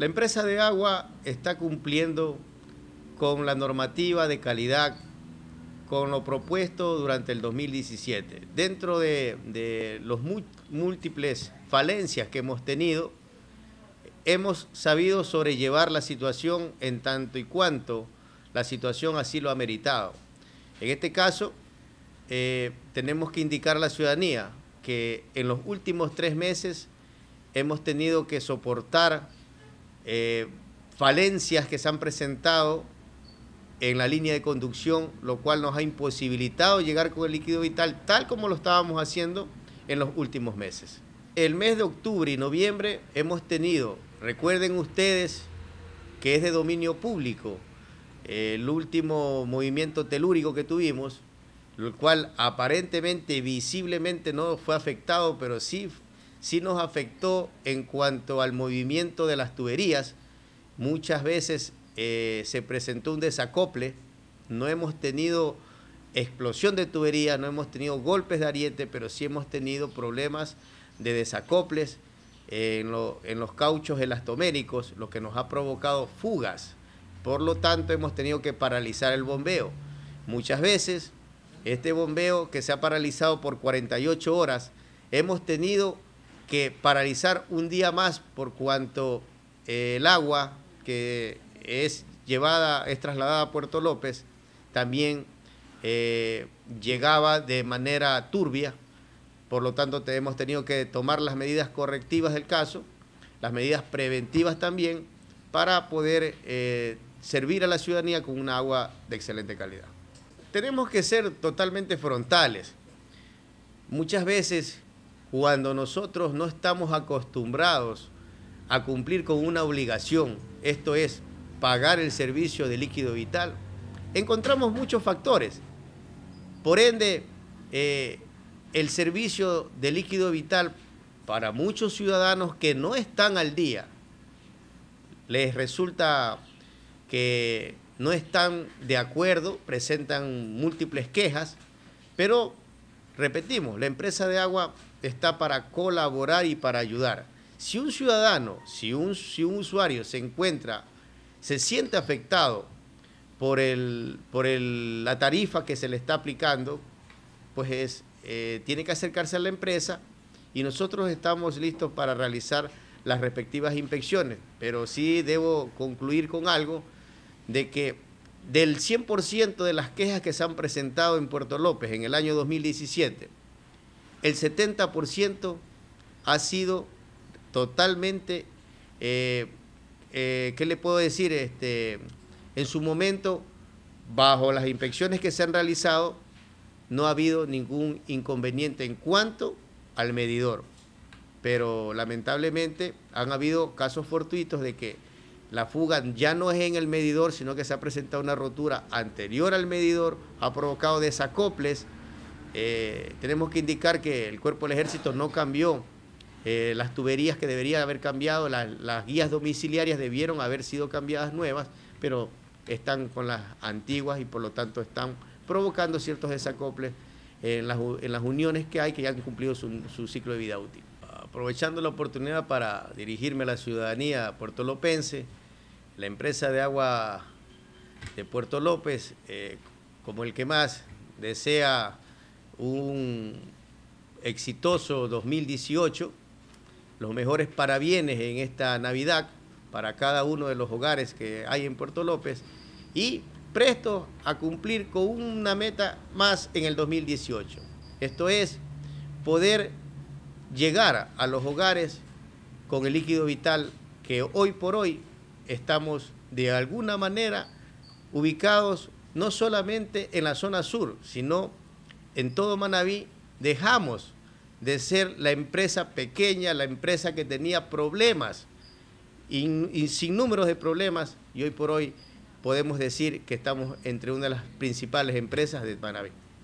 La empresa de agua está cumpliendo con la normativa de calidad, con lo propuesto durante el 2017. Dentro de, las los múltiples falencias que hemos tenido, hemos sabido sobrellevar la situación en tanto y cuanto la situación así lo ha meritado. En este caso, eh, tenemos que indicar a la ciudadanía que en los últimos tres meses hemos tenido que soportar eh, falencias que se han presentado en la línea de conducción, lo cual nos ha imposibilitado llegar con el líquido vital tal como lo estábamos haciendo en los últimos meses. El mes de octubre y noviembre hemos tenido, recuerden ustedes, que es de dominio público, eh, el último movimiento telúrico que tuvimos, lo cual aparentemente, visiblemente no fue afectado, pero sí sí nos afectó en cuanto al movimiento de las tuberías. Muchas veces eh, se presentó un desacople, no hemos tenido explosión de tuberías, no hemos tenido golpes de ariete, pero sí hemos tenido problemas de desacoples eh, en, en los cauchos elastoméricos, lo que nos ha provocado fugas. Por lo tanto, hemos tenido que paralizar el bombeo. Muchas veces, este bombeo que se ha paralizado por 48 horas, hemos tenido que paralizar un día más por cuanto eh, el agua que es llevada, es trasladada a Puerto López, también eh, llegaba de manera turbia. Por lo tanto, hemos tenido que tomar las medidas correctivas del caso, las medidas preventivas también, para poder eh, servir a la ciudadanía con un agua de excelente calidad. Tenemos que ser totalmente frontales. Muchas veces cuando nosotros no estamos acostumbrados a cumplir con una obligación, esto es, pagar el servicio de líquido vital, encontramos muchos factores. Por ende, eh, el servicio de líquido vital para muchos ciudadanos que no están al día, les resulta que no están de acuerdo, presentan múltiples quejas, pero repetimos, la empresa de agua está para colaborar y para ayudar. Si un ciudadano, si un, si un usuario se encuentra, se siente afectado por, el, por la tarifa que se le está aplicando, pues eh, tiene que acercarse a la empresa y nosotros estamos listos para realizar las respectivas inspecciones. Pero sí debo concluir con algo de que del 100% de las quejas que se han presentado en Puerto López en el año 2017, el 70% ha sido totalmente, eh, eh, ¿qué le puedo decir? Este, en su momento, bajo las inspecciones que se han realizado, no ha habido ningún inconveniente en cuanto al medidor. Pero lamentablemente han habido casos fortuitos de que la fuga ya no es en el medidor, sino que se ha presentado una rotura anterior al medidor, ha provocado desacoples eh, tenemos que indicar que el cuerpo del ejército no cambió eh, las tuberías que deberían haber cambiado, las guías domiciliarias debieron haber sido cambiadas nuevas, pero están con las antiguas y por lo tanto están provocando ciertos desacoples en las, uniones que hay que ya han cumplido su, ciclo de vida útil. Aprovechando la oportunidad para dirigirme a la ciudadanía puertolopense, la empresa de agua de Puerto López, eh, como el que más desea un exitoso 2018, los mejores parabienes en esta Navidad para cada uno de los hogares que hay en Puerto López y prestos a cumplir con una meta más en el 2018. Esto es poder llegar a los hogares con el líquido vital que hoy por hoy estamos de alguna manera ubicados no solamente en la zona sur, sino en todo Manaví dejamos de ser la empresa pequeña, la empresa que tenía problemas, y, sin números de problemas, y hoy por hoy podemos decir que estamos entre una de las principales empresas de Manaví.